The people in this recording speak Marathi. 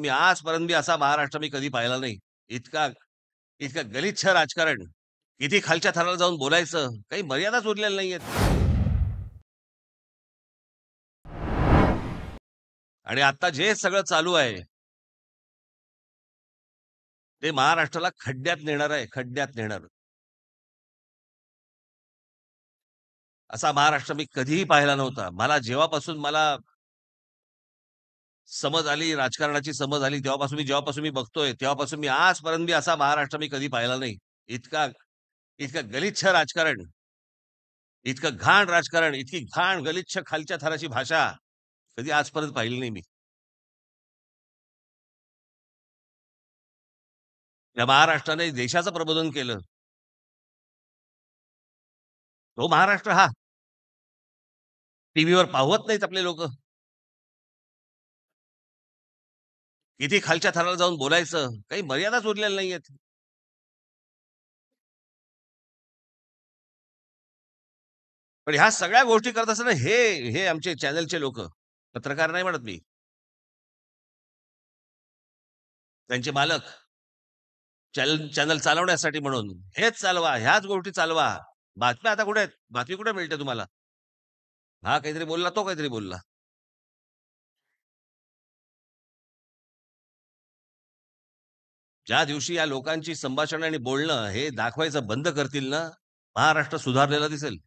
मी आजपर्यंत मी असा महाराष्ट्र मी कधी पाहिला नाही इतका इतका गलिच्छ राजकारण किती खालच्या थराला जाऊन बोलायचं काही मर्यादाच उरलेल्या नाहीयेत आणि आता जे सगळं चालू आहे ते महाराष्ट्राला खड्ड्यात नेणार आहे खड्ड्यात नेणार असा महाराष्ट्र मी कधीही पाहिला नव्हता मला जेव्हापासून मला समज आली राजकारणाची समज आली तेव्हापासून मी जेव्हापासून मी बघतोय तेव्हापासून मी आजपर्यंत मी असा महाराष्ट्र मी कधी पाहिला नाही इतका इतकं गलिच्छ राजकारण इतकं घाण राजकारण इतकी घाण गलिच्छ खालच्या थराची भाषा कधी आजपर्यंत पाहिली नाही मी या महाराष्ट्राने देशाचं प्रबोधन केलं तो महाराष्ट्र हा टीव्हीवर पाहवत नाहीत आपले लोक किती खालच्या थराला जाऊन बोलायचं काही मर्यादाच उरलेल्या नाहीयेत पण ह्या सगळ्या गोष्टी करत असताना हे हे आमचे चॅनलचे लोक पत्रकार नाही म्हणत मी त्यांचे मालक चॅनल चॅनल चालवण्यासाठी म्हणून हेच चालवा ह्याच गोष्टी चालवा बातम्या आता कुठे आहेत बातमी कुठे मिळते तुम्हाला हा काहीतरी बोलला तो काहीतरी बोलला ज्या दिवशी या लोकांची संभाषण आणि बोलणं हे दाखवायचं बंद करतील ना महाराष्ट्र सुधारलेला दिसेल